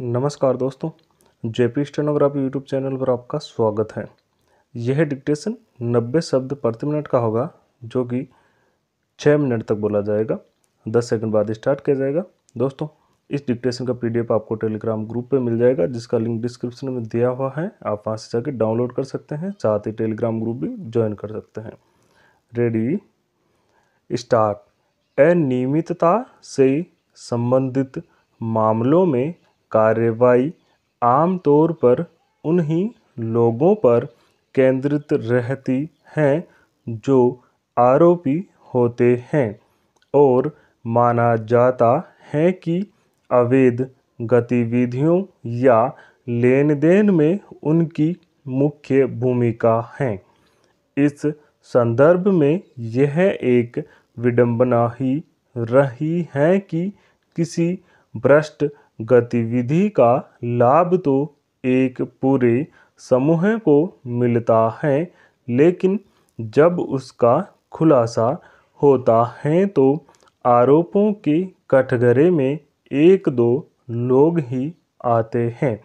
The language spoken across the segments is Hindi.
नमस्कार दोस्तों जेपी स्टेनोग्राफी यूट्यूब चैनल पर आपका स्वागत है यह डिक्टेशन 90 शब्द प्रति मिनट का होगा जो कि 6 मिनट तक बोला जाएगा 10 सेकंड बाद स्टार्ट किया जाएगा दोस्तों इस डिक्टेशन का पीडीएफ आपको टेलीग्राम ग्रुप पे मिल जाएगा जिसका लिंक डिस्क्रिप्शन में दिया हुआ है आप वहाँ से जाके डाउनलोड कर सकते हैं साथ ही टेलीग्राम ग्रुप भी ज्वाइन कर सकते हैं रेडी स्टार्ट अनियमितता से संबंधित मामलों में कार्रवाई आमतौर पर उन्हीं लोगों पर केंद्रित रहती हैं जो आरोपी होते हैं और माना जाता है कि अवैध गतिविधियों या लेन देन में उनकी मुख्य भूमिका है इस संदर्भ में यह एक विडंबना ही रही है कि किसी भ्रष्ट गतिविधि का लाभ तो एक पूरे समूह को मिलता है लेकिन जब उसका खुलासा होता है तो आरोपों के कटघरे में एक दो लोग ही आते हैं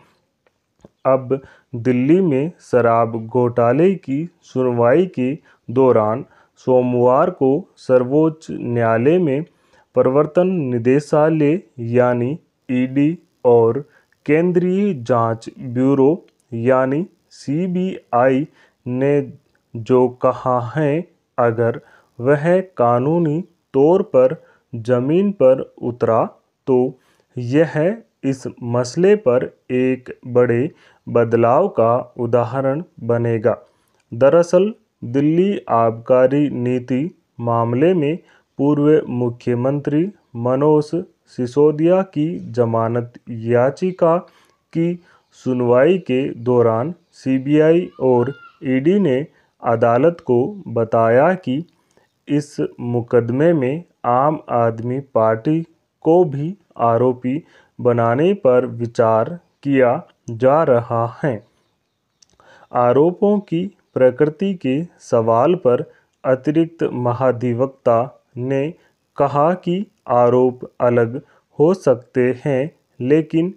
अब दिल्ली में शराब घोटाले की सुनवाई के दौरान सोमवार को सर्वोच्च न्यायालय में प्रवर्तन निदेशालय यानी ईडी और केंद्रीय जांच ब्यूरो यानी सीबीआई ने जो कहा है अगर वह कानूनी तौर पर ज़मीन पर उतरा तो यह इस मसले पर एक बड़े बदलाव का उदाहरण बनेगा दरअसल दिल्ली आबकारी नीति मामले में पूर्व मुख्यमंत्री मनोज सिसोदिया की जमानत याचिका की सुनवाई के दौरान सीबीआई और ईडी ने अदालत को बताया कि इस मुकदमे में आम आदमी पार्टी को भी आरोपी बनाने पर विचार किया जा रहा है आरोपों की प्रकृति के सवाल पर अतिरिक्त महाधिवक्ता ने कहा कि आरोप अलग हो सकते हैं लेकिन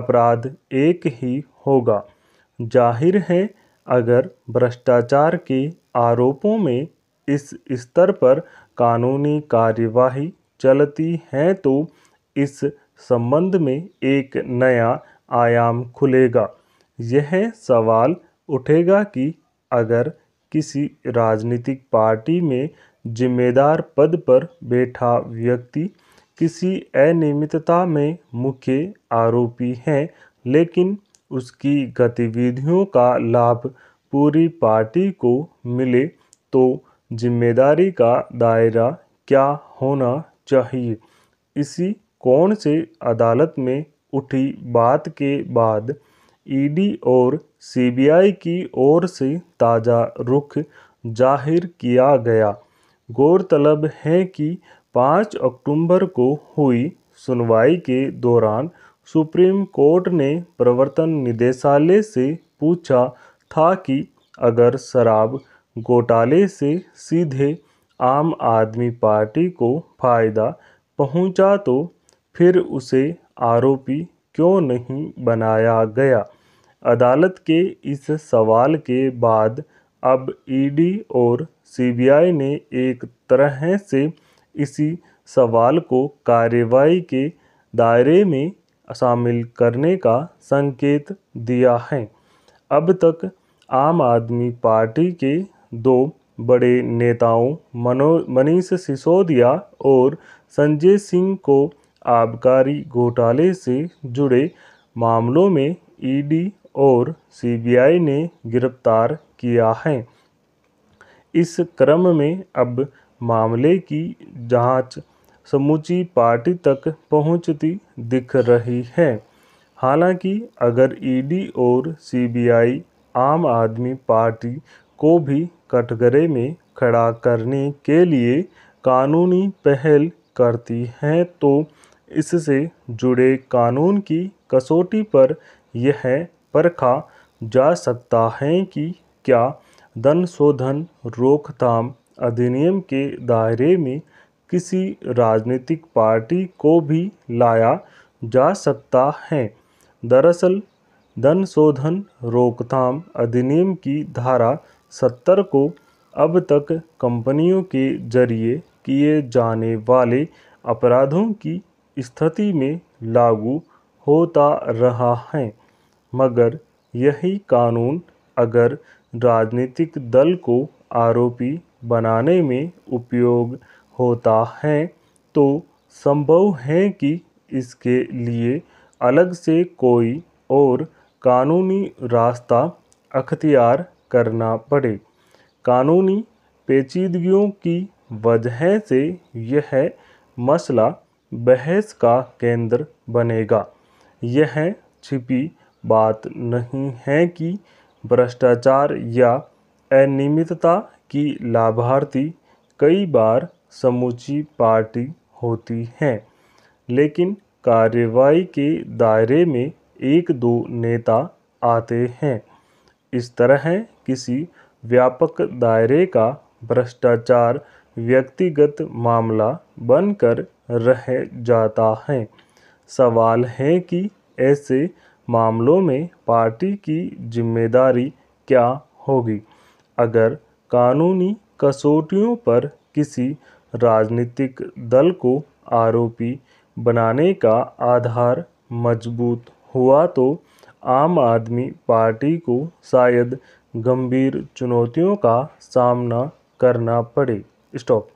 अपराध एक ही होगा जाहिर है अगर भ्रष्टाचार के आरोपों में इस स्तर पर कानूनी कार्यवाही चलती है तो इस संबंध में एक नया आयाम खुलेगा यह सवाल उठेगा कि अगर किसी राजनीतिक पार्टी में जिम्मेदार पद पर बैठा व्यक्ति किसी अनियमितता में मुख्य आरोपी है लेकिन उसकी गतिविधियों का लाभ पूरी पार्टी को मिले तो जिम्मेदारी का दायरा क्या होना चाहिए इसी कोण से अदालत में उठी बात के बाद ईडी और सीबीआई की ओर से ताज़ा रुख जाहिर किया गया गौरतलब है कि 5 अक्टूबर को हुई सुनवाई के दौरान सुप्रीम कोर्ट ने प्रवर्तन निदेशालय से पूछा था कि अगर शराब घोटाले से सीधे आम आदमी पार्टी को फायदा पहुंचा तो फिर उसे आरोपी क्यों नहीं बनाया गया अदालत के इस सवाल के बाद अब ईडी e और सीबीआई ने एक तरह से इसी सवाल को कार्रवाई के दायरे में शामिल करने का संकेत दिया है अब तक आम आदमी पार्टी के दो बड़े नेताओं मनो मनीष सिसोदिया और संजय सिंह को आबकारी घोटाले से जुड़े मामलों में ईडी e और सीबीआई ने गिरफ्तार किया है इस क्रम में अब मामले की जांच समूची पार्टी तक पहुंचती दिख रही है हालांकि अगर ईडी e और सीबीआई आम आदमी पार्टी को भी कटघरे में खड़ा करने के लिए कानूनी पहल करती हैं तो इससे जुड़े कानून की कसौटी पर यह परखा जा सकता है कि क्या धन शोधन रोकथाम अधिनियम के दायरे में किसी राजनीतिक पार्टी को भी लाया जा सकता है दरअसल धन शोधन रोकथाम अधिनियम की धारा सत्तर को अब तक कंपनियों के जरिए किए जाने वाले अपराधों की स्थिति में लागू होता रहा है मगर यही कानून अगर राजनीतिक दल को आरोपी बनाने में उपयोग होता है तो संभव है कि इसके लिए अलग से कोई और कानूनी रास्ता अख्तियार करना पड़े कानूनी पेचीदगियों की वजह से यह मसला बहस का केंद्र बनेगा यह छिपी बात नहीं है कि भ्रष्टाचार या अनियमितता की लाभार्थी कई बार समूची पार्टी होती है लेकिन कार्रवाई के दायरे में एक दो नेता आते हैं इस तरह किसी व्यापक दायरे का भ्रष्टाचार व्यक्तिगत मामला बनकर रह जाता है सवाल है कि ऐसे मामलों में पार्टी की जिम्मेदारी क्या होगी अगर कानूनी कसौटियों पर किसी राजनीतिक दल को आरोपी बनाने का आधार मजबूत हुआ तो आम आदमी पार्टी को शायद गंभीर चुनौतियों का सामना करना पड़े स्टॉप